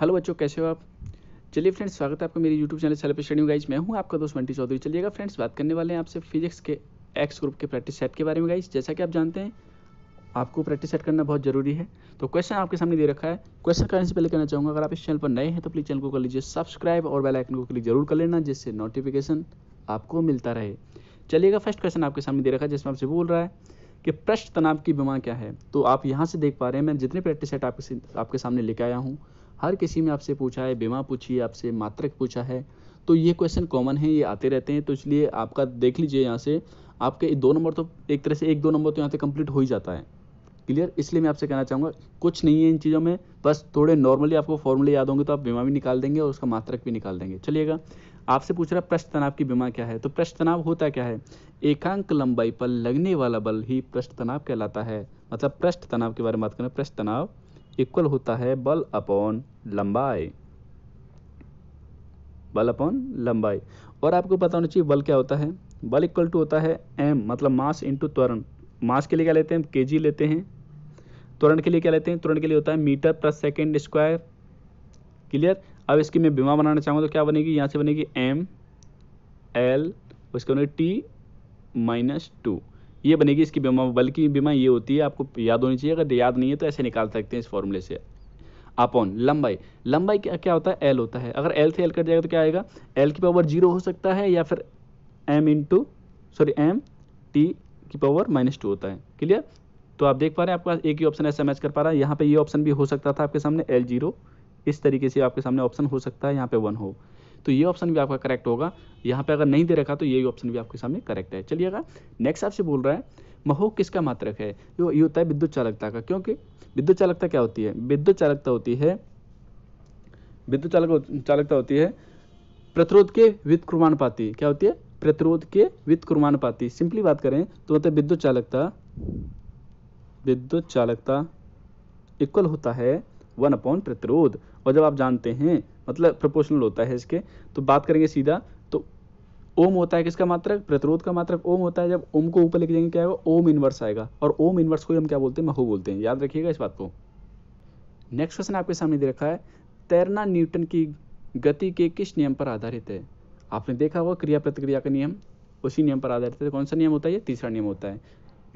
hello बच्चों कैसे हो आप चलिए फ्रेंड्स स्वागत है आपका मेरे YouTube channel self study guys मैं हूँ आपका दोस्त मंटी चौधरी चलिएगा फ्रेंड्स बात करने वाले हैं आपसे फिजिक्स के एक्स ग्रुप के प्रैक्टिस सेट के बारे में गाइज जैसा कि आप जानते हैं आपको प्रैक्टिस सेट करना बहुत जरूरी है तो क्वेश्चन आपके सामने दे रखा है क्वेश्चन करने से पहले कहना चाहूँगा अगर आप इस चैनल पर नए हैं तो प्लीज़ चैनल को कर लीजिए सब्सक्राइब और बेलाइकन को क्लिक जरूर कर लेना जिससे नोटिफिकेशन आपको मिलता रहे चलिएगा फर्स्ट क्वेश्चन आपके सामने दे रखा है जिसमें आपसे बोल रहा है कि पृष्ठ तनाव की बीमा क्या है तो आप यहाँ से देख पा रहे हैं मैं जितने प्रैक्टिस सेट आपके आपके सामने लेके आया हूँ हर किसी में आपसे पूछा है बीमा पूछी आपसे मात्रक पूछा है तो ये क्वेश्चन कॉमन है ये आते रहते हैं तो इसलिए आपका देख लीजिए यहाँ से आपके दो नंबर तो एक तरह से एक दो नंबर तो यहाँ से कंप्लीट हो ही जाता है क्लियर इसलिए मैं आपसे कहना चाहूँगा कुछ नहीं है इन चीज़ों में बस थोड़े नॉर्मली आपको फॉर्मूले याद होंगे तो आप बीमा भी निकाल देंगे और उसका मात्रक भी निकाल देंगे चलिएगा आपसे पूछ रहा है पृष्ठ तनाव की बीमा क्या है तो पृष्ठ तनाव होता क्या है एकांक लंबाई पर लगने वाला बल ही पृष्ठ तनाव कहलाता है मतलब पृष्ठ तनाव के बारे में बात करें पृष्ठ तनाव इक्वल होता है बल अपॉन लंबाई बल अपॉन लंबाई और आपको पता होना चाहिए बल क्या होता है बल इक्वल टू होता है एम मतलब मास इंटू त्वरण मास के लिए क्या लेते हैं के जी लेते हैं त्वरण के लिए क्या लेते हैं त्वरण के लिए होता है metre plus second square clear अब इसकी मैं बीमा बनाना चाहूँगा तो क्या बनेगी यहाँ से बनेगी एम एल उसके बनेगी टी माइनस टू ये बनेगी इसकी बीमा बल्कि बीमा ये होती है आपको याद होनी चाहिए अगर याद नहीं है तो ऐसे निकाल सकते हैं इस फॉर्मूले से अपॉन लंबाई लंबाई क्या क्या होता है एल होता है अगर एल से एल कट जाएगा तो क्या आएगा एल की पावर जीरो हो सकता है या फिर एम इन सॉरी एम टी की पावर माइनस टू होता है क्लियर तो आप देख पा रहे हैं आपका एक ही ऑप्शन ऐसा मैच कर पा रहा है यहाँ पे ये ऑप्शन भी हो सकता था आपके सामने एल जीरो इस तरीके से आपके सामने ऑप्शन हो सकता है यहाँ पे वन हो तो ये ऑप्शन भी आपका करेक्ट होगा यहाँ पे अगर नहीं दे रखा तो ये ऑप्शन भी आपके सामने करेक्ट है चलिएगा नेक्स्ट आपसे बोल रहा है महोक किसका मात्रक है ये होता है विद्युत चालकता का क्योंकि विद्युत चालकता क्या होती है विद्युत चालकता होती है विद्युत चालक चालकता होती है प्रतिरोध के व्युत्क्रमानुपाती क्या होती है प्रतिरोध के व्युत्क्रमानुपाती सिंपली बात करें तो होता है विद्युत चालकता विद्युत चालकता इक्वल होता है वन अपॉन प्रतिरोध और जब आप जानते हैं मतलब प्रोपोर्शनल होता है इसके तो बात करेंगे सीधा तो ओम होता है किसका मात्रक प्रतिरोध का मात्रक ओम होता है जब ओम को ऊपर लेके जाएंगे क्या होगा ओम इनवर्स आएगा और ओम इनवर्स को हम क्या बोलते हैं महू बोलते हैं याद रखिएगा इस बात को नेक्स्ट क्वेश्चन आपके सामने दे रखा है तैरना न्यूटन की गति के किस नियम पर आधारित है आपने देखा होगा क्रिया प्रतिक्रिया का नियम उसी नियम पर आधारित है तो कौन सा नियम होता है ये तीसरा नियम होता है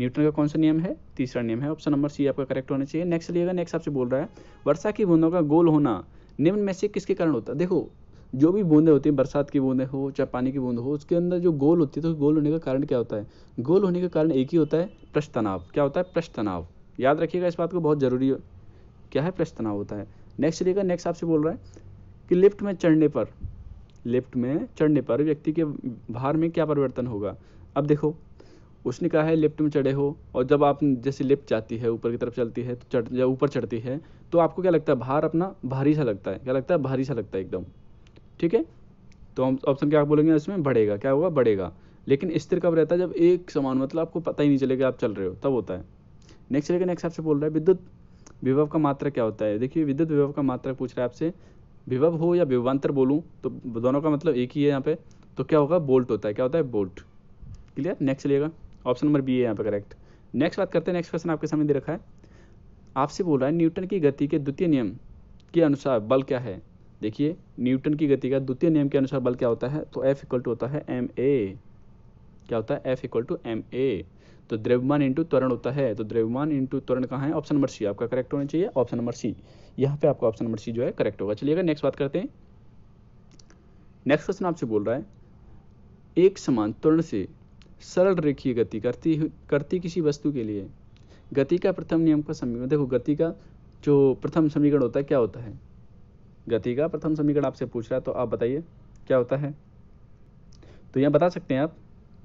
न्यूटन का कौन सा नियम है तीसरा नियम है ऑप्शन नंबर सी आपका करेक्ट होना चाहिए नेक्स्ट लिएगा नेक्स्ट आपसे बोल रहा है वर्षा की बूंदों का गोल होना निम्न में से किसके कारण होता है देखो जो भी बूंदे होती है बरसात की बूंदे हो चाहे पानी की बूंद हो उसके अंदर जो गोल होती है तो गोल होने का कारण क्या होता है गोल होने का कारण एक ही होता है पृष्ठ तनाव क्या होता है पृष्ठ तनाव याद रखिएगा इस बात को बहुत ज़रूरी है क्या है पृष्ठ तनाव होता है नेक्स्ट देखा नेक्स्ट आपसे बोल रहा है कि लिफ्ट में चढ़ने पर लिफ्ट में चढ़ने पर व्यक्ति के भार में क्या परिवर्तन होगा अब देखो उसने कहा है लिफ्ट में चढ़े हो और जब आप जैसे लिफ्ट जाती है ऊपर की तरफ चलती है तो चढ़ जब ऊपर चढ़ती है तो आपको क्या लगता है भार अपना भारी सा लगता है क्या लगता है भारी सा लगता है एकदम ठीक है तो हम ऑप्शन क्या बोलेंगे इसमें बढ़ेगा क्या होगा बढ़ेगा लेकिन स्थिर कब रहता है जब एक समान मतलब आपको पता ही नहीं चलेगा आप चल रहे हो तब होता है नेक्स्ट चलेगा नेक्स्ट आपसे बोल रहा है विद्युत विभव का मात्रा क्या होता है देखिए विद्युत विभव का मात्रा पूछ रहा है आपसे विभव हो या विभवान्तर बोलूँ तो दोनों का मतलब एक ही है यहाँ पे तो क्या होगा बोल्ट होता है क्या होता है बोल्ट क्लियर नेक्स्ट चलेगा ऑप्शन नंबर बी है यहाँ पर करेक्ट नेक्स्ट बात करते हैं नेक्स्ट क्वेश्चन आपके सामने दे रखा है आपसे बोल रहा है न्यूटन की गति के द्वितीय नियम के अनुसार बल क्या है देखिए न्यूटन की गति का द्वितीय नियम के अनुसार बल क्या होता है तो एफ इक्वल टू होता है एम ए क्या होता है F equal to M A तो द्रव्यमान इंटू त्वरण होता है तो द्रव्यमान इंटू त्वरण कहाँ है ऑप्शन नंबर सी आपका करेक्ट होना चाहिए ऑप्शन नंबर सी यहाँ पे आपका ऑप्शन नंबर सी जो है करेक्ट होगा चलिए अगर नेक्स्ट बात करते हैं नेक्स्ट क्वेश्चन आपसे बोल रहा है एक समान त्वरण से सरल रेखीय गति करती करती किसी वस्तु के लिए गति का प्रथम नियम का समीकरण देखो गति का जो प्रथम समीकरण होता है क्या होता है गति का प्रथम समीकरण आपसे पूछ रहा है तो आप बताइए क्या होता है तो यहाँ बता सकते हैं आप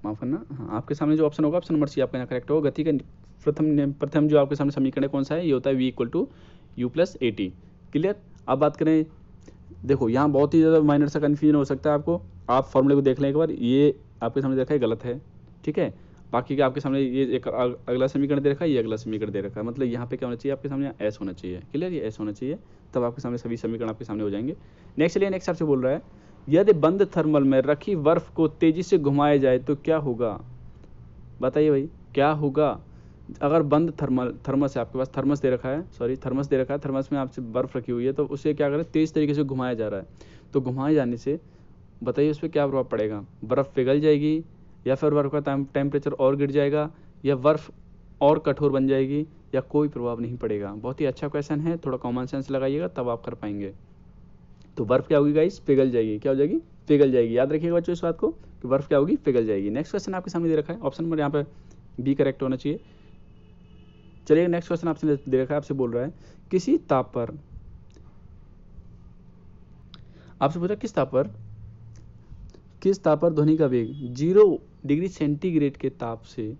माफ करना हाँ आपके सामने जो ऑप्शन होगा ऑप्शन नंबर सी आपका यहाँ करेक्ट होगा गति का प्रथम प्रथम जो आपके सामने समीकरण है कौन सा है ये होता है V equal to U plus A T clear अब बात करें देखो यहाँ बहुत ही ज़्यादा माइनर सा कन्फ्यूजन हो सकता है आपको आप फॉर्मूले को देख लें एक बार ये आपके सामने देखा है गलत है ठीक है बाकी का आपके सामने ये एक अगला समीकरण दे रखा है ये अगला समीकरण दे रखा है मतलब यहाँ पे क्या होना चाहिए आपके सामने एस होना चाहिए क्लियर ये एस होना चाहिए तब आपके सामने सभी समीकरण आपके सामने हो जाएंगे नेक्स्ट लिए नेक्स्ट आपसे बोल रहा है यदि बंद थर्मल में रखी बर्फ को तेजी से घुमाया जाए तो क्या होगा बताइए भाई क्या होगा अगर बंद थर्मल थर्मस है आपके पास थर्मस दे रखा है सॉरी थर्मस दे रखा है थर्मस में आपसे बर्फ रखी हुई है तो उसे क्या करें तेज तरीके से घुमाया जा रहा है तो घुमाए जाने से बताइए उस पर क्या प्रभाव पड़ेगा बर्फ़ पिघल जाएगी या फिर बर्फ़ का टेम्परेचर और गिर जाएगा या बर्फ़ और कठोर बन जाएगी या कोई प्रभाव नहीं पड़ेगा बहुत ही अच्छा क्वेश्चन है थोड़ा कॉमन सेंस लगाइएगा तब आप कर पाएंगे तो बर्फ़ क्या होगी गाइस पिघल जाएगी क्या हो जाएगी पिघल जाएगी याद रखिएगा बच्चों इस बात को कि बर्फ़ क्या होगी पिघल जाएगी नेक्स्ट क्वेश्चन आपके सामने दे रखा है ऑप्शन नंबर यहाँ पर बी करेक्ट होना चाहिए चलिए नेक्स्ट क्वेश्चन आपसे दे रखा है आपसे बोल रहा है किसी ताप पर आपसे पूछा किस ताप पर किस ताप पर ध्वनि का वेग जीरो डिग्री सेंटीग्रेड के ताप से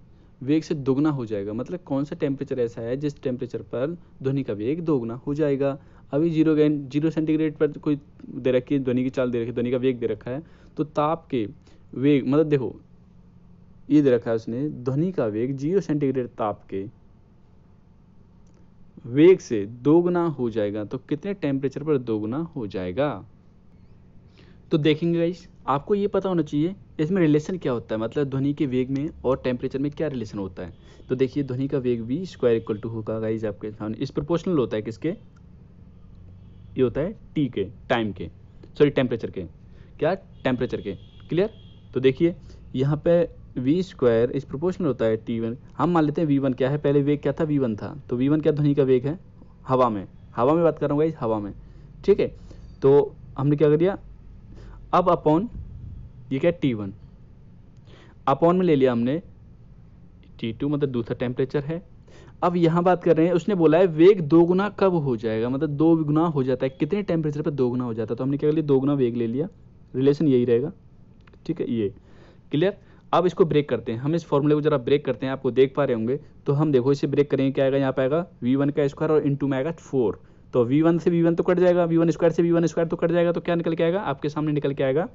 वेग से दोगुना हो जाएगा मतलब कौन सा टेम्परेचर ऐसा है जिस टेम्परेचर पर ध्वनि का वेग दोगुना हो जाएगा अभी जीरो गैन जीरो सेंटीग्रेड पर कोई दे रखी है ध्वनि की चाल दे रखी है ध्वनि का वेग दे रखा है तो ताप के वेग मतलब देखो ये दे रखा है उसने ध्वनि का वेग जीरो सेंटीग्रेड ताप के वेग से दोगुना हो जाएगा तो कितने टेम्परेचर पर दोगुना हो जाएगा तो देखेंगे गाइस आपको ये पता होना चाहिए इसमें रिलेशन क्या होता है मतलब ध्वनि के वेग में और टेम्परेचर में क्या रिलेशन होता है तो देखिए ध्वनि का वेग भी स्क्वायर इक्वल टू होगा गाइज आपके सामने इस प्रोपोर्शनल होता है किसके ये होता है टी के टाइम के सॉरी टेम्परेचर के क्या टेम्परेचर के क्लियर तो देखिए यहाँ पे वी स्क्वायर इस प्रोपोर्शनल होता है टी वन हम मान लेते हैं वी वन क्या है पहले वेग क्या था वी वन था तो वी वन क्या ध्वनि का वेग है हवा में हवा में बात कर रहा हूँ गाइज हवा में ठीक है तो हमने क्या कर दिया अब अपॉन ये क्या टी वन अपॉन में ले लिया हमने टी टू मतलब दूसरा टेम्परेचर है अब यहां बात कर रहे हैं उसने बोला है वेग दो गुना कब हो जाएगा मतलब दो गुना हो जाता है कितने टेम्परेचर पर दो गुना हो जाता है तो हमने क्या कर लिया दो गुना वेग ले लिया रिलेशन यही रहेगा ठीक है ये क्लियर अब इसको ब्रेक करते हैं हम इस फॉर्मूले को जरा ब्रेक करते हैं आपको देख पा रहे होंगे तो हम देखो इसे ब्रेक करेंगे क्या आएगा यहाँ पे आएगा वी वन का स्क्वायर और इन टू में आएगा फोर तो वी वन से वी वन तो कट जाएगा वी वन स्क्वायर से वी वन स्क्वायर तो कट जाएगा तो क्या निकल के आएगा आपके सामने निकल के आएगा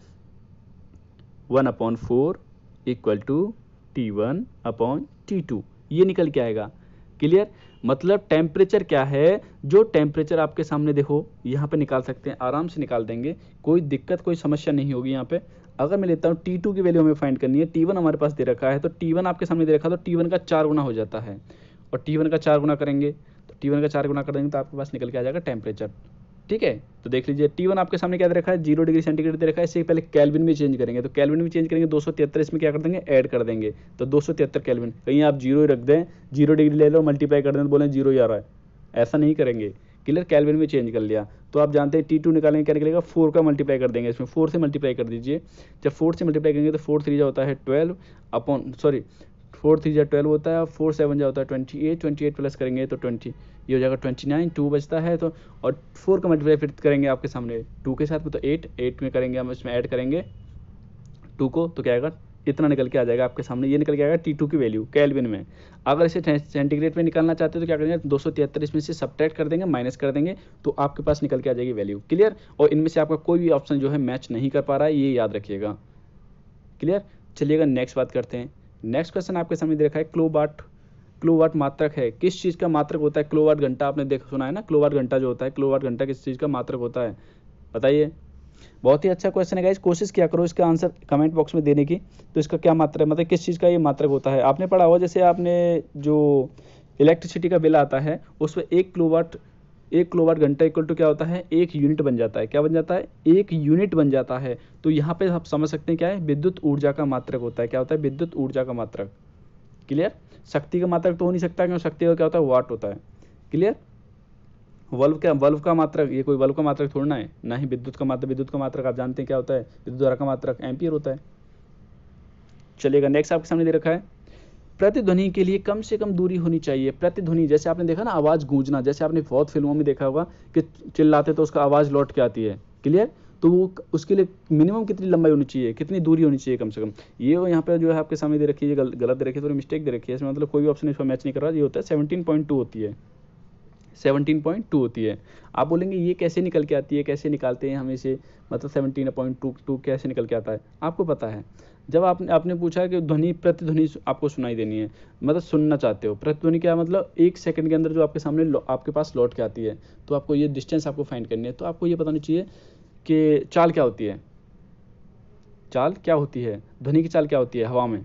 one upon four equal to T one upon T two ये निकल के आएगा क्लियर मतलब टेम्परेचर क्या है जो टेम्परेचर आपके सामने देखो यहाँ पे निकाल सकते हैं आराम से निकाल देंगे कोई दिक्कत कोई समस्या नहीं होगी यहाँ पे अगर मैं लेता हूँ टी टू की वैल्यू हमें फाइंड करनी है टी वन हमारे पास दे रखा है तो टी वन आपके सामने दे रखा है तो टी वन का चार गुना हो जाता है और टी वन का चार गुना करेंगे टी वन का चार गुना कर देंगे तो आपके पास निकल के आ जाएगा टेम्परेचर ठीक है तो देख लीजिए टी वन आपके सामने क्या दे रखा है जीरो डिग्री सेंटीग्रेड दे रखा है इससे पहले कैलविन भी चेंज करेंगे तो कैलविन भी चेंज करेंगे दो सौ तिहत्तर इसमें क्या कर देंगे ऐड कर देंगे तो दो सौ तिहत्तर कैलविन कहीं आप जीरो ही रख दें जीरो डिग्री ले लो मल्टीप्लाई कर दें तो बोलें जीरो ही आ रहा है ऐसा नहीं करेंगे क्लियर कैलविन में चेंज कर लिया तो आप जानते हैं टी टू निकालेंगे क्या निकलेगा फोर का मल्टीप्लाई कर देंगे इसमें फोर से मल्टीप्लाई कर दीजिए जब फोर से मल्टीप्लाई करेंगे तो फोर थ्री जो होता है twelve upon sorry four three या ट्वेल्व होता है फोर सेवन जो होता है twenty eight twenty eight plus करेंगे तो ट्वेंटी ये हो जाएगा ट्वेंटी नाइन टू बचता है तो और फोर का मल्टीप्लाई फिर करेंगे आपके सामने टू के साथ में तो एट एट में करेंगे हम इसमें ऐड करेंगे टू को तो क्या आएगा इतना निकल के आ जाएगा आपके सामने ये निकल के आएगा टी टू की वैल्यू कैलविन में अगर इसे सेंटीग्रेड में निकालना चाहते हो तो क्या करेंगे दो सौ तिहत्तर इसमें से सब्ट्रैक्ट कर देंगे माइनस कर देंगे तो आपके पास निकल के आ जाएगी वैल्यू क्लियर और इनमें से आपका कोई भी ऑप्शन जो है मैच नहीं कर पा रहा है ये याद रखिएगा क्लियर चलिएगा नेक्स्ट बात करते हैं नेक्स्ट क्वेश्चन आपके सामने देखा है क्लोवाट क्लोवाट मात्रक है किस चीज़ का मात्रक होता है क्लोवाट घंटा आपने देख सुना है ना क्लोवाट घंटा जो होता है क्लोवाट घंटा किस चीज़ का मात्रक होता है बताइए बहुत ही अच्छा क्वेश्चन है गाइज कोशिश क्या करो इसका आंसर कमेंट बॉक्स में देने की तो इसका क्या मात्र है मतलब किस चीज़ का ये मात्रक होता है आपने पढ़ा हुआ जैसे आपने जो इलेक्ट्रिसिटी का बिल आता है उसमें एक क्लोवाट एक किलोवाट घंटा इक्वल टू क्या होता है एक यूनिट बन जाता है क्या बन जाता है एक यूनिट बन जाता है तो यहाँ पे आप समझ सकते हैं क्या है विद्युत ऊर्जा का मात्रक होता है क्या होता है विद्युत ऊर्जा का मात्रक क्लियर शक्ति का मात्रक तो हो नहीं सकता क्यों शक्ति का क्या होता है वाट होता है क्लियर वल्व का वल्व का मात्रक ये कोई वल्व का मात्रक थोड़ना है ना ही विद्युत का मात्रक विद्युत का मात्रक आप जानते हैं क्या होता है विद्युत द्वारा का मात्रक एम्पियर होता है चलिएगा नेक्स्ट आपके सामने दे रखा है प्रतिध्वनि के लिए कम से कम दूरी होनी चाहिए प्रतिध्वनि जैसे आपने देखा ना आवाज़ गूंजना जैसे आपने बहुत फिल्मों में देखा होगा कि चिल्लाते तो उसका आवाज़ लौट के आती है क्लियर तो वो उसके लिए मिनिमम कितनी लंबाई होनी चाहिए कितनी दूरी होनी चाहिए कम से कम ये वो यहाँ पर जो है आपके सामने दे रखी है गलत दे रखी है थोड़ी मिस्टेक दे रखी है इसमें मतलब कोई भी ऑप्शन इसमें मैच नहीं कर रहा ये होता है सेवनटीन पॉइंट टू होती है सेवनटीन पॉइंट टू होती है आप बोलेंगे ये कैसे निकल के आती है कैसे निकालते हैं हम इसे मतलब सेवनटीन पॉइंट टू टू कैसे निकल के आता है आपको पता है जब आपने आपने पूछा कि ध्वनि प्रतिध्वनि आपको सुनाई देनी है मतलब सुनना चाहते हो प्रतिध्वनि क्या मतलब एक सेकंड के अंदर जो आपके सामने आपके पास लौट के आती है तो आपको ये डिस्टेंस आपको फाइंड करनी है तो आपको ये बताना चाहिए कि चाल क्या होती है चाल क्या होती है ध्वनि की चाल क्या होती है हवा में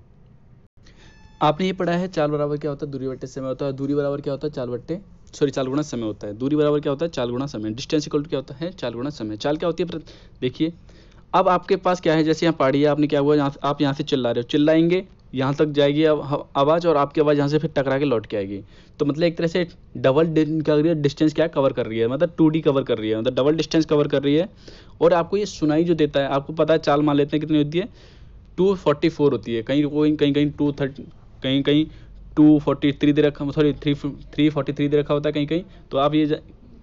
आपने ये पढ़ा है चाल बराबर क्या होता है दूरी बट्टे समय होता है दूरी बराबर क्या होता है चाल बट्टे सॉरी चाल गुणा समय होता है दूरी बराबर क्या होता है चाल गुणा समय डिस्टेंस इक्वल टू क्या होता है चाल गुणा समय चाल क्या होती है देखिए अब आपके पास क्या है जैसे यहाँ पहाड़ी है आपने क्या हुआ यहाँ आप यहाँ से चिल्ला रहे हो चिल्लाएंगे यहाँ तक जाएगी अब आवाज़ और आपकी आवाज़ यहाँ से फिर टकरा के लौट के आएगी तो मतलब एक तरह से डबल कर रही है डिस्टेंस क्या कवर कर रही है मतलब टू कवर कर रही है मतलब डबल डिस्टेंस कवर कर रही है और आपको ये सुनाई जो देता है आपको पता है चाल मान लेते हैं कितनी होती है टू फोर्टी फोर होती है कहीं कोई कहीं कहीं टू कहीं कहीं टू फोर्टी थ्री दे रखा sorry three three forty three दे रखा होता है कहीं कहीं तो आप ये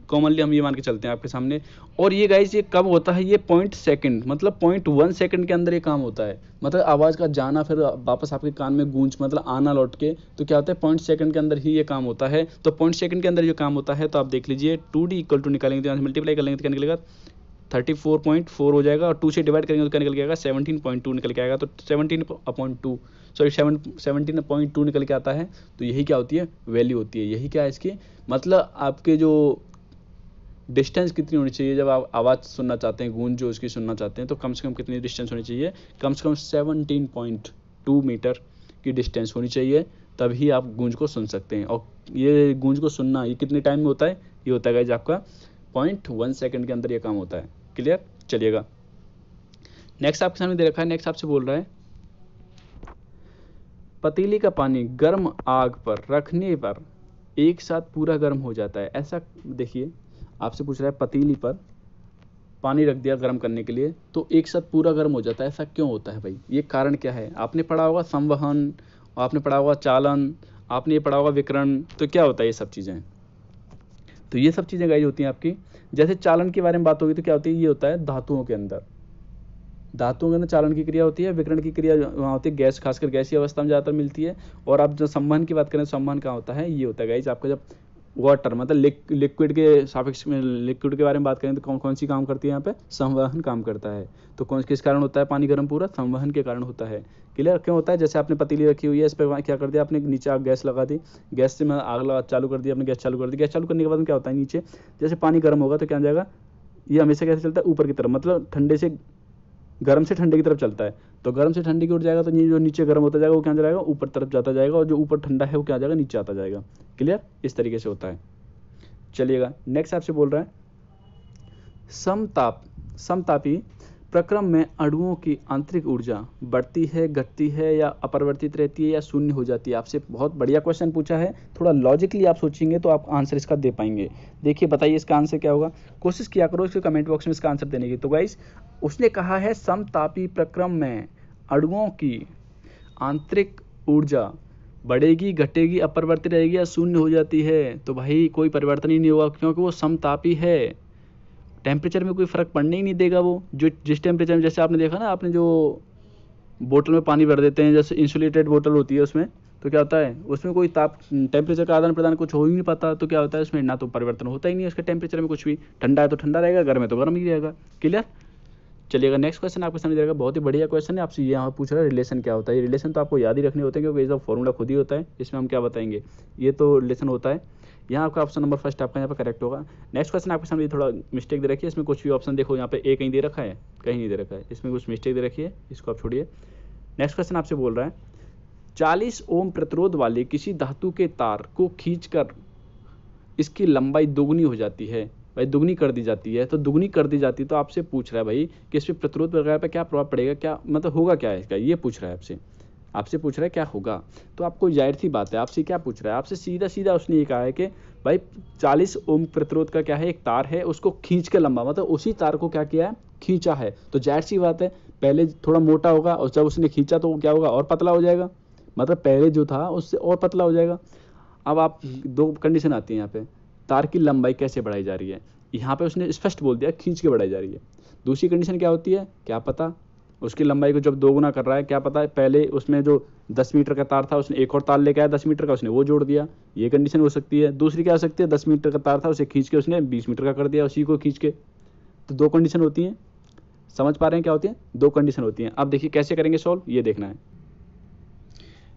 कॉमनली हम ये मान के चलते हैं आपके सामने और ये गाइज ये कब होता है ये पॉइंट सेकंड मतलब पॉइंट वन सेकंड के अंदर ये काम होता है मतलब आवाज़ का जाना फिर वापस आपके कान में गूंज मतलब आना लौट के तो क्या होता है पॉइंट सेकंड के अंदर ही ये काम होता है तो पॉइंट सेकंड के अंदर जो काम होता है तो आप देख लीजिए टू डी इक्वल टू निकालेंगे तो मल्टीप्लाई कर लेंगे तो क्या निकलेगा थर्टी फोर पॉइंट फोर हो जाएगा और टू से डिवाइड करेंगे तो क्या निकल के आएगा सेवनटीन पॉइंट टू निकल के आएगा तो seventeen point two sorry seven seventeen point two निकल के आता है तो यही क्या होती है वैल्यू होती है यही क्या है इसकी मतलब आपके जो डिस्टेंस कितनी होनी चाहिए जब आप आवाज़ सुनना चाहते हैं गूंज जो उसकी सुनना चाहते हैं तो कम से कम कितनी डिस्टेंस होनी चाहिए कम से कम सेवनटीन पॉइंट टू मीटर की डिस्टेंस होनी चाहिए तभी आप गूंज को सुन सकते हैं और ये गूंज को सुनना ये कितने टाइम में होता है ये होता है आपका पॉइंट वन सेकेंड के अंदर ये काम होता है क्लियर चलिएगा नेक्स्ट आपके सामने दे रखा है नेक्स्ट आपसे बोल रहा है पतीली का पानी गर्म आग पर रखने पर एक साथ पूरा गर्म हो जाता है ऐसा देखिए आपसे पूछ रहा है पतीली पर पानी रख दिया गर्म करने के लिए तो एक साथ पूरा गर्म हो जाता है ऐसा क्यों होता है भाई ये कारण क्या है आपने पढ़ा होगा संवहन आपने पढ़ा होगा चालन आपने ये पढ़ा होगा विकरण तो क्या होता है ये सब चीज़ें तो ये सब चीज़ें गाइज होती हैं आपकी जैसे चालन के बारे में बात होगी तो क्या होती है ये होता है धातुओं के अंदर धातुओं के अंदर चालन की क्रिया होती है विकरण की क्रिया वहाँ होती है गैस खासकर गैसी अवस्था में ज़्यादातर मिलती है और आप जो सम्मान की बात करें तो सम्मान कहाँ होता है ये होता है गाइज आपका जब वाटर मतलब लिक्विड के सापेक्ष में लिक्विड के बारे में बात करें तो कौन कौन सी काम करती है यहाँ पे संवहन काम करता है तो कौन किस कारण होता है पानी गर्म पूरा संवहन के कारण होता है क्लियर क्यों होता है जैसे आपने पतीली रखी हुई है इस पर क्या कर दिया आपने नीचे आग गैस लगा दी गैस से मैं आग लगा चालू कर दी आपने गैस चालू कर दी गैस चालू करने के बाद क्या होता है नीचे जैसे पानी गर्म होगा तो क्या जाएगा ये हमेशा कैसे चलता है ऊपर की तरफ मतलब ठंडे से गर्म से ठंडे की तरफ चलता है तो गर्म से ठंडी की ओर जाएगा तो ये जो नीचे गर्म होता जाएगा वो क्या जाएगा ऊपर तरफ जाता जाएगा और जो ऊपर ठंडा है वो क्या जाएगा नीचे आता जाएगा क्लियर इस तरीके से होता है चलिएगा नेक्स्ट आपसे बोल रहा है समताप समतापी प्रक्रम में अणुओं की आंतरिक ऊर्जा बढ़ती है घटती है या अपरिवर्तित रहती है या शून्य हो जाती है आपसे बहुत बढ़िया क्वेश्चन पूछा है थोड़ा लॉजिकली आप सोचेंगे तो आप आंसर इसका दे पाएंगे देखिए बताइए इसका आंसर क्या होगा कोशिश किया करो इसके कमेंट बॉक्स में इसका आंसर देने की तो गाइस उसने कहा है समतापी प्रक्रम में अणुओं की आंतरिक ऊर्जा बढ़ेगी घटेगी अपरिवर्तित रहेगी या शून्य हो जाती है तो भाई कोई परिवर्तन ही नहीं होगा क्योंकि वो समतापी है टेम्परेचर में कोई फ़र्क पड़ने ही नहीं देगा वो जो जिस टेम्परेचर में जैसे आपने देखा ना आपने जो बोतल में पानी भर देते हैं जैसे इंसुलेटेड बोतल होती है उसमें तो क्या होता है उसमें कोई ताप टेम्परेचर का आदान प्रदान कुछ हो ही नहीं पाता तो क्या होता है उसमें ना तो परिवर्तन होता ही नहीं उसके टेम्परेचर में कुछ भी ठंडा है तो ठंडा रहेगा गर्म है तो गर्म ही रहेगा क्लियर चलिएगा नेक्स्ट क्वेश्चन आपको समझ जाएगा बहुत ही बढ़िया क्वेश्चन है आपसे यहाँ पूछ रहा है रिलेशन क्या होता है ये रिलेशन तो आपको याद ही रखने होते हैं क्योंकि इसका फॉर्मूला खुद ही होता है इसमें हम क्या बताएंगे ये तो रिलेशन होता है यहाँ आपका ऑप्शन नंबर फर्स्ट आपका यहाँ पर करेक्ट होगा नेक्स्ट क्वेश्चन आपके सामने थोड़ा मिस्टेक दे रखिए इसमें कुछ भी ऑप्शन देखो यहाँ पे ए कहीं दे रखा है कहीं नहीं दे रखा है इसमें कुछ मिस्टेक दे रखी है इसको आप छोड़िए नेक्स्ट क्वेश्चन आपसे बोल रहा है चालीस ओम प्रतिरोध वाले किसी धातु के तार को खींच इसकी लंबाई दोगुनी हो जाती है भाई दुगनी कर दी जाती है तो दुगनी कर दी जाती है तो आपसे पूछ रहा है भाई कि इस पर प्रतिरोध वगैरह पर क्या प्रभाव पड़ेगा क्या मतलब होगा क्या इसका ये पूछ रहा है आपसे आपसे पूछ रहा है क्या होगा तो आपको जाहिर सी बात है आपसे क्या पूछ रहा है आपसे सीधा सीधा उसने ये कहा है कि भाई 40 ओम प्रतिरोध का क्या है एक तार है उसको खींच के लंबा मतलब उसी तार को क्या किया है खींचा है तो जाहिर सी बात है पहले थोड़ा मोटा होगा और जब उसने खींचा तो क्या होगा और पतला हो जाएगा मतलब पहले जो था उससे और पतला हो जाएगा अब आप दो कंडीशन आती है यहाँ पे तार की लंबाई कैसे बढ़ाई जा रही है यहाँ पे उसने स्पष्ट बोल दिया खींच के बढ़ाई जा रही है दूसरी कंडीशन क्या होती है क्या पता उसकी लंबाई को जब दोगुना कर रहा है क्या पता है पहले उसमें जो दस मीटर का तार था उसने एक और तार लेके आया दस मीटर का उसने वो जोड़ दिया ये कंडीशन हो सकती है दूसरी क्या हो सकती है दस मीटर का तार था उसे खींच के उसने बीस मीटर का कर दिया उसी को खींच के तो दो कंडीशन होती हैं समझ पा रहे हैं क्या होती हैं दो कंडीशन होती हैं अब देखिए कैसे करेंगे सॉल्व ये देखना है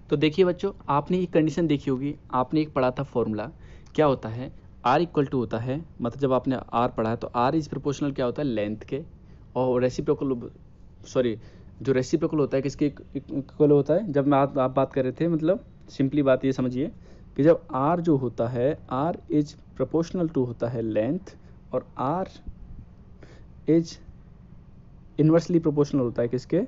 तो देखिए बच्चों आपने एक कंडीशन देखी होगी आपने एक पढ़ा था फॉर्मूला क्या होता है आर इक्वल टू होता है मतलब जब आपने आर पढ़ा है तो आर इज प्रोपोर्शनल क्या होता है लेंथ के और रेसिप्रोकल सॉरी जो रेसिप्रोकल होता है किसके इक्वल होता है जब मैं आप, आप बात कर रहे थे मतलब सिंपली बात ये समझिए कि जब आर जो होता है आर इज प्रपोर्शनल टू होता है लेंथ और आर इज इन्वर्सली प्रोपोर्शनल होता है किसके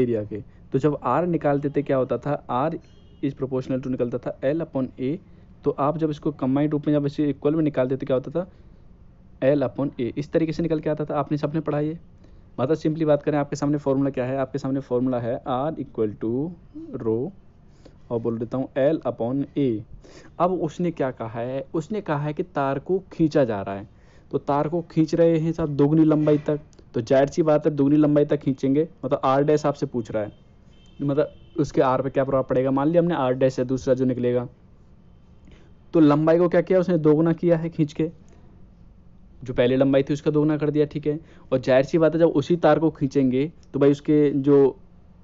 एरिया के तो जब आर निकालते थे क्या होता था आर इज प्रोपोर्शनल टू निकलता था एल अपॉन ए तो आप जब इसको कम्बाइंड रूप में जब इसे इक्वल में निकालते थे क्या होता था एल अपॉन ए इस तरीके से निकल के आता था आपने सबने पढ़ाई है मतलब सिंपली बात करें आपके सामने फॉर्मूला क्या है आपके सामने फॉर्मूला है आर इक्वल टू रो और बोल देता हूँ एल अपॉन ए अब उसने क्या कहा है उसने कहा है कि तार को खींचा जा रहा है तो तार को खींच रहे हैं साहब दोगुनी लंबाई तक तो जाहिर सी बात है दोगुनी लंबाई तक खींचेंगे मतलब आर डैश आपसे पूछ रहा है मतलब उसके आर पर क्या प्रभाव पड़ेगा मान लिया हमने आर डैश है दूसरा जो निकलेगा तो लंबाई को क्या किया उसने दोगुना किया है खींच के जो पहले लंबाई थी उसका दोगुना कर दिया ठीक है और जाहिर सी बात है जब उसी तार को खींचेंगे तो भाई उसके जो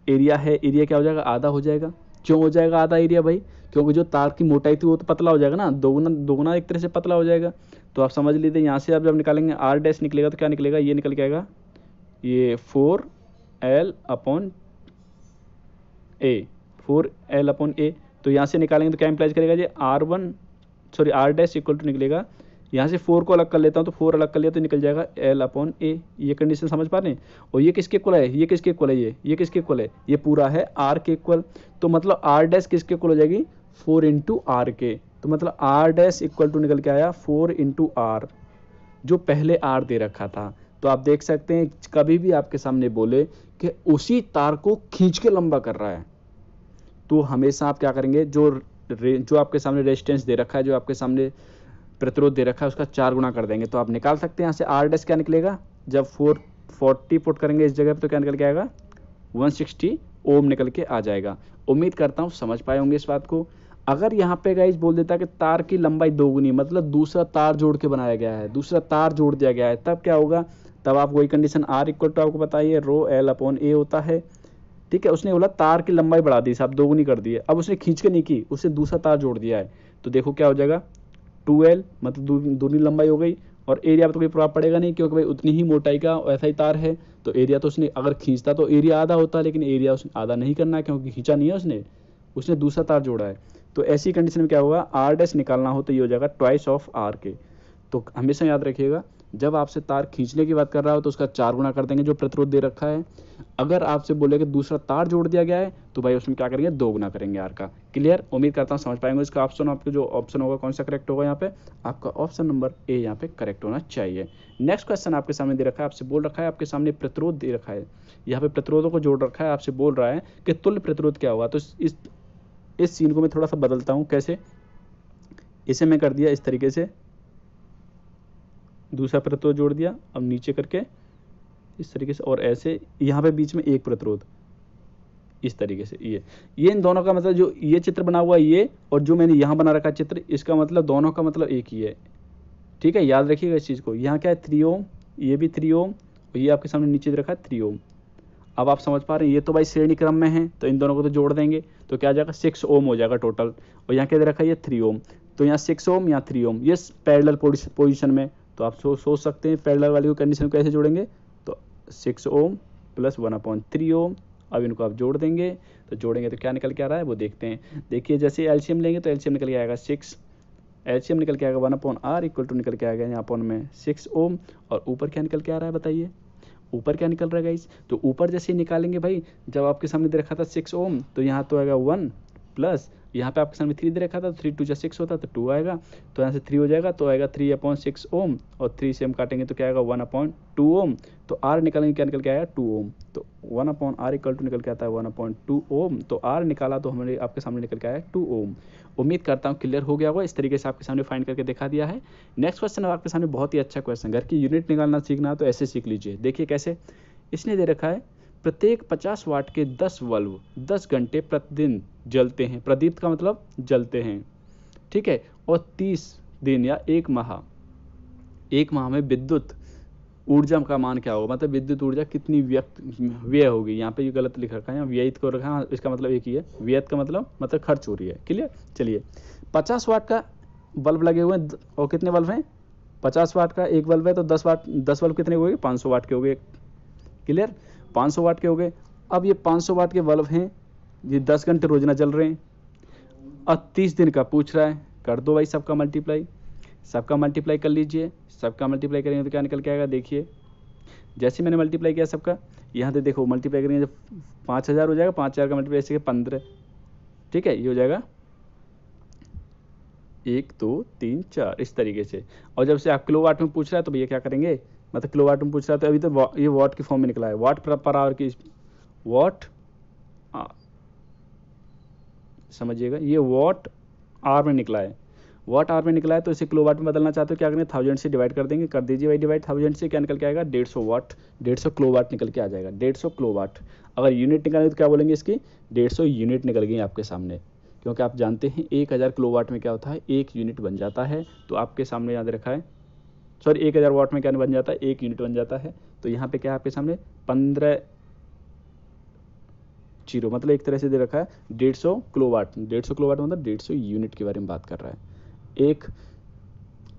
एरिया है एरिया क्या हो जाएगा आधा हो जाएगा क्यों हो जाएगा आधा एरिया भाई क्योंकि जो तार की मोटाई थी वो तो पतला हो जाएगा ना दोगुना दोगुना एक तरह से पतला हो जाएगा तो आप समझ लीजिए यहाँ से आप जब निकालेंगे आर डैश निकलेगा तो क्या निकलेगा ये निकल के आएगा ये four L upon A four L upon A तो यहाँ से निकालेंगे तो क्या इम्प्लाइज करेगा G R one sorry R dash equal to निकलेगा यहाँ से फोर को अलग कर लेता हूँ तो फोर अलग कर लिया तो निकल जाएगा एल अपॉन ए ये कंडीशन समझ पा रहे हैं और ये किसके इक्वल है ये किसके इक्वल है ये ये किसके इक्वल है ये पूरा है आर के इक्वल तो मतलब आर डैश किसके इक्वल हो जाएगी फोर इंटू आर के तो मतलब आर डैश इक्वल टू निकल के आया फोर इंटू आर जो पहले आर दे रखा था तो आप देख सकते हैं कभी भी आपके सामने बोले कि उसी तार को खींच के लंबा कर रहा है तो हमेशा आप क्या करेंगे जो जो आपके सामने रेजिस्टेंस दे रखा है जो आपके सामने प्रतिरोध दे रखा है उसका चार गुना कर देंगे तो आप निकाल सकते हैं यहाँ से आर डैश क्या निकलेगा जब फोर फोर्टी पुट करेंगे इस जगह पर तो क्या निकल के आएगा वन सिक्सटी ओम निकल के आ जाएगा उम्मीद करता हूँ समझ पाए होंगे इस बात को अगर यहाँ पे गाइज बोल देता कि तार की लंबाई दोगुनी मतलब दूसरा तार जोड़ के बनाया गया है दूसरा तार जोड़ दिया गया है तब क्या होगा तब आप वही कंडीशन आर इक्वल टू आपको बताइए रो एल अपॉन ए होता है ठीक है उसने बोला तार की लंबाई बढ़ा दी साहब दोगुनी कर दी है अब उसने खींच के नहीं की उससे दूसरा तार जोड़ दिया है तो देखो क्या हो जाएगा टूएल्व मतलब दूनी लंबाई हो गई और एरिया पर तो कोई प्रभाव पड़ेगा नहीं क्योंकि भाई उतनी ही मोटाई का ऐसा ही तार है तो एरिया तो उसने अगर खींचता तो एरिया आधा होता लेकिन एरिया उसने आधा नहीं करना क्योंकि खींचा नहीं है उसने उसने दूसरा तार जोड़ा है तो ऐसी कंडीशन में क्या होगा आर डैश निकालना हो तो ये हो जाएगा ट्वाइस ऑफ आर के तो हमेशा याद रखिएगा जब आपसे तार खींचने की बात कर रहा हो तो उसका चार गुना कर देंगे जो प्रतिरोध दे रखा है अगर आपसे बोले कि दूसरा तार जोड़ दिया गया है तो भाई उसमें क्या करेंगे दो गुना करेंगे आर का क्लियर उम्मीद करता हूँ समझ पाएंगे इसका ऑप्शन आपका जो ऑप्शन होगा कौन सा करेक्ट होगा यहाँ पे आपका ऑप्शन नंबर ए यहाँ पे करेक्ट होना चाहिए नेक्स्ट क्वेश्चन आपके सामने दे रखा है आपसे बोल रखा है आपके सामने प्रतिरोध दे रखा है यहाँ पे प्रतिरोधों को जोड़ रखा है आपसे बोल रहा है कि तुल्य प्रतिरोध क्या होगा तो इस इस सीन को मैं थोड़ा सा बदलता हूँ कैसे इसे मैं कर दिया इस तरीके से दूसरा प्रतिरोध जोड़ दिया अब नीचे करके इस तरीके से और ऐसे यहाँ पे बीच में एक प्रतिरोध इस तरीके से ये ये इन दोनों का मतलब जो ये चित्र बना हुआ है ये और जो मैंने यहाँ बना रखा चित्र इसका मतलब दोनों का मतलब एक ही है ठीक है याद रखिएगा इस चीज़ को यहाँ क्या है थ्री ओम ये भी थ्री ओम और ये आपके सामने नीचे रखा है थ्री ओम अब आप समझ पा रहे हैं ये तो भाई श्रेणी क्रम में है तो इन दोनों को तो जोड़ देंगे तो क्या आ जाएगा सिक्स ओम हो जाएगा टोटल और यहाँ क्या रखा है ये थ्री ओम तो यहाँ सिक्स ओम या थ्री ओम ये पैरेलल पोजिशन में तो आप सो सोच सकते हैं पैरेलल वाली कंडीशन को कैसे जोड़ेंगे तो six ohm plus one point three ohm अब इनको आप जोड़ देंगे तो जोड़ेंगे तो क्या निकल के आ रहा है वो देखते हैं देखिए जैसे एलसीएम लेंगे तो एलसीएम निकल के आएगा सिक्स एलसीएम निकल के आएगा one upon R equal to निकल के आएगा यहाँ अपॉन में सिक्स ओम और ऊपर क्या निकल के आ रहा है बताइए ऊपर क्या निकल रहा है गाइज तो ऊपर जैसे ही निकालेंगे भाई जब आपके सामने दे रखा था सिक्स ओम तो यहाँ तो आएगा वन प्लस यहाँ पे आपके सामने थ्री दे रखा था थ्री टू या सिक्स होता तो टू आएगा तो यहाँ से थ्री हो जाएगा तो आएगा थ्री अपॉइंट सिक्स ओम और थ्री से हम काटेंगे तो क्या आएगा वन अपॉइंट टू ओम तो आर निकालेंगे क्या निकल के आया टू ओम तो one point R equal to निकल के आता है वन अपॉइंट टू ओम तो आर निकाला तो हमने आपके सामने निकल के आया टू ओम उम्मीद करता हूँ क्लियर हो गया होगा इस तरीके से आपके सामने फाइंड करके दिखा दिया है नेक्स्ट क्वेश्चन आपके सामने बहुत ही अच्छा क्वेश्चन घर की यूनिट निकालना सीखना तो ऐसे सीख लीजिए देखिए कैसे इसने दे रखा है प्रत्येक 50 वाट के 10 बल्ब 10 घंटे प्रतिदिन जलते हैं प्रदीप्त का मतलब जलते हैं ठीक है और 30 दिन या एक माह एक माह में विद्युत ऊर्जा का मान क्या होगा मतलब विद्युत ऊर्जा कितनी व्यक्त व्यय होगी यहाँ पे ये गलत लिख रखा है व्ययित को रखा है हाँ, इसका मतलब एक ही है व्यय का मतलब मतलब खर्च हो रही है क्लियर चलिए पचास वाट का बल्ब लगे हुए हैं और कितने बल्ब हैं पचास वाट का एक बल्ब है तो दस वाट दस बल्ब कितने हो गए पाँच सौ वाट के हो गए क्लियर पाँच सौ वाट के हो गए अब ये पाँच सौ वाट के बल्ब हैं ये दस घंटे रोजाना चल रहे हैं अब तीस दिन का पूछ रहा है कर दो भाई सबका मल्टीप्लाई सबका मल्टीप्लाई कर लीजिए सबका मल्टीप्लाई करेंगे तो क्या निकल के आएगा देखिए जैसे मैंने मल्टीप्लाई किया सबका यहाँ से देखो मल्टीप्लाई करेंगे जब पाँच हज़ार हो जाएगा पाँच हज़ार का मल्टीप्लाई ऐसे पंद्रह ठीक है ये हो जाएगा एक दो तीन चार इस तरीके से और जब से आप किलो वाट में पूछ रहा है तो भैया क्या करेंगे मतलब किलो वाट में पूछ रहा था अभी तो ये वाट के फॉर्म में निकला है वाट पर आवर की वाट समझिएगा ये वाट आर में निकला है वाट आर में निकला है तो इसे किलो वाट में बदलना चाहते हो क्या करें थाउजेंड से डिवाइड कर देंगे कर दीजिए भाई डिवाइड थाउजेंड से क्या निकल के आएगा डेढ़ सौ वाट डेढ़ सौ किलो वाट निकल के आ जाएगा डेढ़ सौ किलो वाट अगर यूनिट निकालेंगे तो क्या बोलेंगे इसकी डेढ़ सौ यूनिट निकल गई आपके सामने क्योंकि आप जानते हैं एक हज़ार किलो वाट में क्या होता है एक यूनिट बन जाता है तो आपके सामने याद रखा है सॉरी एक हज़ार वाट में क्या बन जाता है एक यूनिट बन जाता है तो यहाँ पे क्या आपके सामने पंद्रह जीरो मतलब एक तरह से दे रखा है डेढ़ सौ किलो वाट डेढ़ सौ किलो वाट मतलब डेढ़ सौ यूनिट के बारे में बात कर रहा है एक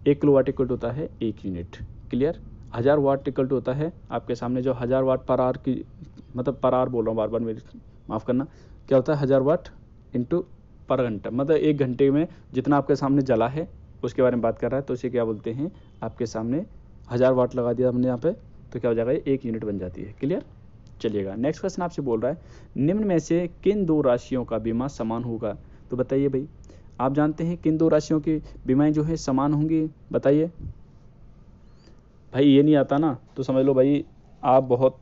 एक किलो वाट इक्वल होता है एक यूनिट क्लियर हज़ार वाट इक्वल होता है आपके सामने जो हज़ार वाट पर आर की मतलब पर आर बोल रहा हूँ बार बार मेरी माफ़ करना क्या होता है हज़ार वाट इंटू पर घंटा मतलब एक घंटे में जितना आपके सामने जला है उसके बारे में बात कर रहा है तो इसे क्या बोलते हैं आपके सामने हज़ार वाट लगा दिया हमने यहाँ पे तो क्या हो जाएगा एक यूनिट बन जाती है क्लियर चलिएगा नेक्स्ट क्वेश्चन आपसे बोल रहा है निम्न में से किन दो राशियों का बीमा समान होगा तो बताइए भाई आप जानते हैं किन दो राशियों की बीमाएँ जो है समान होंगी बताइए भाई ये नहीं आता ना तो समझ लो भाई आप बहुत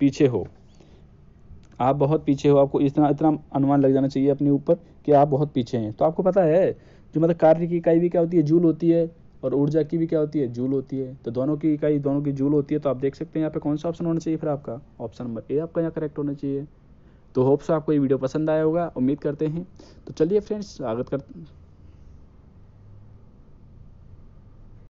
पीछे हो आप बहुत पीछे हो आपको इतना इतना अनुमान लग जाना चाहिए अपने ऊपर कि आप बहुत पीछे हैं तो आपको पता है जो मतलब कार्य की इकाई भी क्या होती है जूल होती है और ऊर्जा की भी क्या होती है जूल होती है तो दोनों की इकाई दोनों की जूल होती है तो आप देख सकते हैं यहाँ पे कौन सा ऑप्शन होना चाहिए फिर आपका ऑप्शन नंबर ए आपका यहाँ करेक्ट होना चाहिए तो होप्स आपको ये वीडियो पसंद आया होगा उम्मीद करते हैं तो चलिए फ्रेंड्स स्वागत कर